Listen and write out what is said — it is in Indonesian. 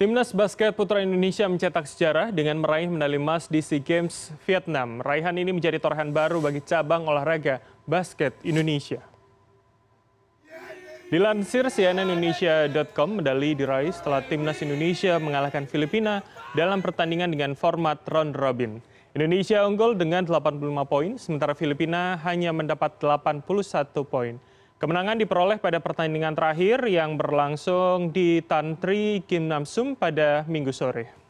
Timnas basket putra Indonesia mencetak sejarah dengan meraih medali emas di SEA Games Vietnam. Raihan ini menjadi torehan baru bagi cabang olahraga basket Indonesia. Dilansir cnnindonesia.com, medali diraih setelah timnas Indonesia mengalahkan Filipina dalam pertandingan dengan format round robin. Indonesia unggul dengan 85 poin, sementara Filipina hanya mendapat 81 poin. Kemenangan diperoleh pada pertandingan terakhir yang berlangsung di Tantri Kim Namsum pada minggu sore.